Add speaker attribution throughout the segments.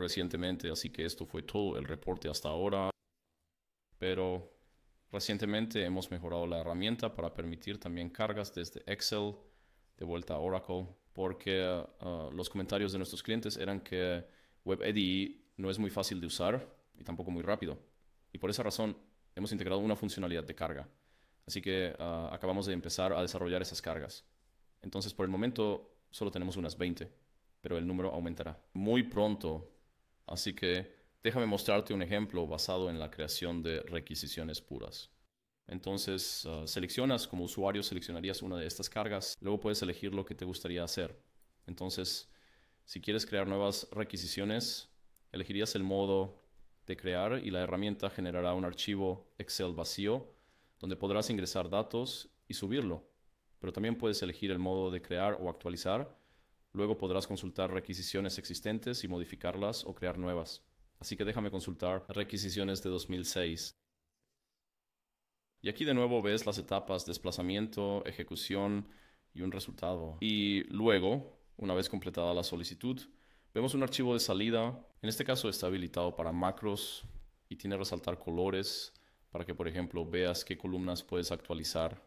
Speaker 1: recientemente, así que esto fue todo el reporte hasta ahora. Pero recientemente hemos mejorado la herramienta para permitir también cargas desde Excel de vuelta a Oracle, porque eh, eh, los comentarios de nuestros clientes eran que edi no es muy fácil de usar y tampoco muy rápido. Y por esa razón hemos integrado una funcionalidad de carga. Así que eh, acabamos de empezar a desarrollar esas cargas. Entonces por el momento solo tenemos unas 20, pero el número aumentará. Muy pronto Así que déjame mostrarte un ejemplo basado en la creación de requisiciones puras. Entonces, ah, seleccionas, como usuario seleccionarías una de estas cargas, luego puedes elegir lo que te gustaría hacer. Entonces, si quieres crear nuevas requisiciones, elegirías el modo de crear y la herramienta generará un archivo Excel vacío donde podrás ingresar datos y subirlo. Pero también puedes elegir el modo de crear o actualizar Luego podrás consultar requisiciones existentes y modificarlas o crear nuevas. Así que déjame consultar requisiciones de 2006. Y aquí de nuevo ves las etapas desplazamiento, ejecución y un resultado. Y luego, una vez completada la solicitud, vemos un archivo de salida. En este caso está habilitado para macros y tiene resaltar colores para que, por ejemplo, veas qué columnas puedes actualizar.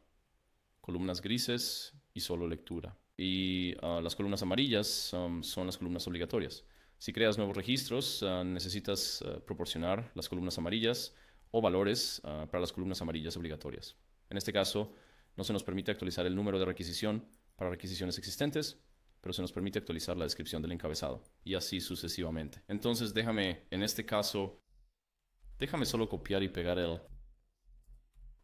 Speaker 1: Columnas grises y solo lectura y ah, las columnas amarillas son las columnas obligatorias. Si creas nuevos registros, ah, necesitas ah, proporcionar las columnas amarillas o valores para las columnas amarillas obligatorias. En este caso, no se nos permite actualizar el número de requisición para requisiciones existentes, pero se nos permite actualizar la descripción del encabezado, y así sucesivamente. Entonces déjame, en este caso, déjame solo copiar y pegar el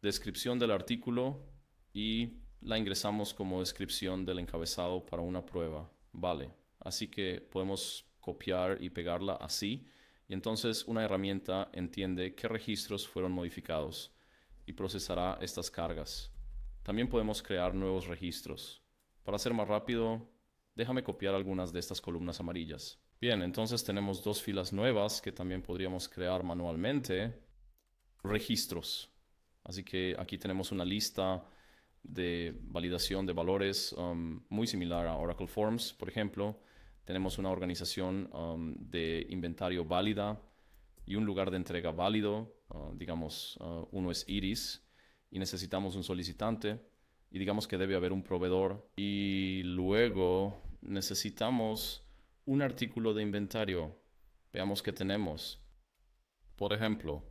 Speaker 1: descripción del artículo y la ingresamos como descripción del encabezado para una prueba. Vale, así que podemos copiar y pegarla así y entonces una herramienta entiende qué registros fueron modificados y procesará estas cargas. También podemos crear nuevos registros. Para ser más rápido, déjame copiar algunas de estas columnas amarillas. Bien, entonces tenemos dos filas nuevas que también podríamos crear manualmente. Registros. Así que aquí tenemos una lista de validación de valores um, muy similar a Oracle Forms, por ejemplo. Tenemos una organización um, de inventario válida y un lugar de entrega válido. Uh, digamos, uh, uno es Iris y necesitamos un solicitante y digamos que debe haber un proveedor. Y luego necesitamos un artículo de inventario. Veamos qué tenemos. Por ejemplo,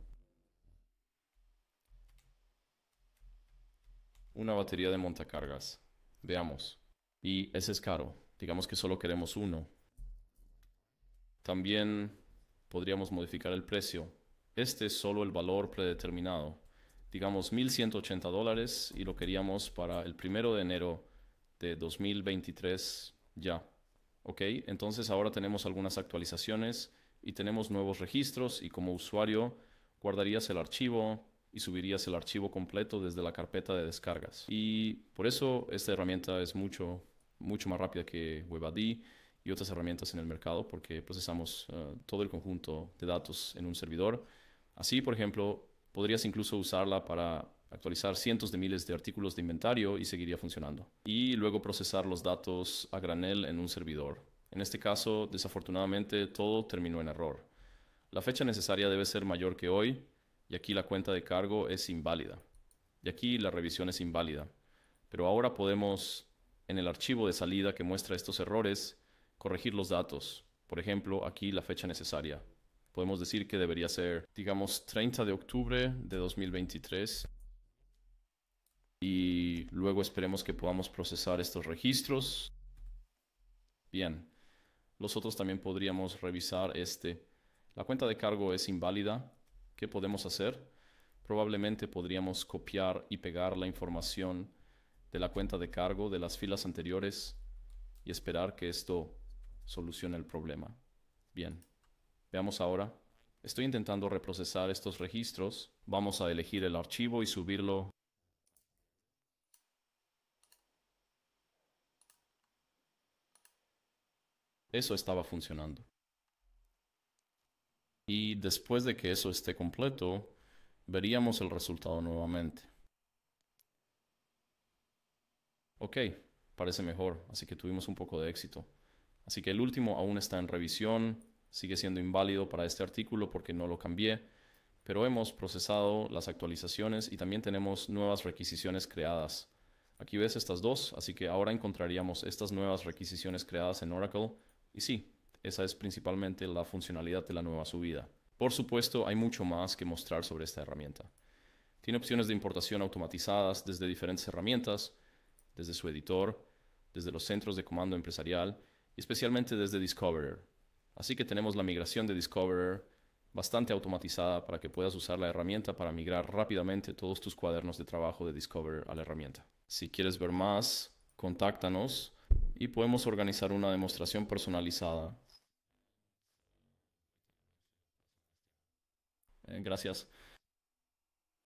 Speaker 1: una batería de montacargas. Veamos. Y ese es caro. Digamos que solo queremos uno. También podríamos modificar el precio. Este es solo el valor predeterminado. Digamos 1180 dólares y lo queríamos para el primero de enero de 2023 ya. Ok, entonces ahora tenemos algunas actualizaciones y tenemos nuevos registros y como usuario guardarías el archivo, y subirías el archivo completo desde la carpeta de descargas. Y por eso esta herramienta es mucho, mucho más rápida que WebAD y otras herramientas en el mercado porque procesamos eh, todo el conjunto de datos en un servidor. Así, por ejemplo, podrías incluso usarla para actualizar cientos de miles de artículos de inventario y seguiría funcionando. Y luego procesar los datos a granel en un servidor. En este caso, desafortunadamente, todo terminó en error. La fecha necesaria debe ser mayor que hoy, y aquí la cuenta de cargo es inválida. Y aquí la revisión es inválida. Pero ahora podemos, en el archivo de salida que muestra estos errores, corregir los datos. Por ejemplo, aquí la fecha necesaria. Podemos decir que debería ser, digamos, 30 de octubre de 2023. Y luego esperemos que podamos procesar estos registros. Bien. Nosotros también podríamos revisar este. La cuenta de cargo es inválida ¿Qué podemos hacer? Probablemente podríamos copiar y pegar la información de la cuenta de cargo de las filas anteriores y esperar que esto solucione el problema. Bien, veamos ahora. Estoy intentando reprocesar estos registros. Vamos a elegir el archivo y subirlo. Eso estaba funcionando y después de que eso esté completo, veríamos el resultado nuevamente. Ok, parece mejor, así que tuvimos un poco de éxito. Así que el último aún está en revisión, sigue siendo inválido para este artículo porque no lo cambié, pero hemos procesado las actualizaciones y también tenemos nuevas requisiciones creadas. Aquí ves estas dos, así que ahora encontraríamos estas nuevas requisiciones creadas en Oracle. Y sí, esa es principalmente la funcionalidad de la nueva subida. Por supuesto, hay mucho más que mostrar sobre esta herramienta. Tiene opciones de importación automatizadas desde diferentes herramientas, desde su editor, desde los centros de comando empresarial y especialmente desde Discoverer. Así que tenemos la migración de Discoverer bastante automatizada para que puedas usar la herramienta para migrar rápidamente todos tus cuadernos de trabajo de Discoverer a la herramienta. Si quieres ver más, contáctanos y podemos organizar una demostración personalizada Eh, gracias.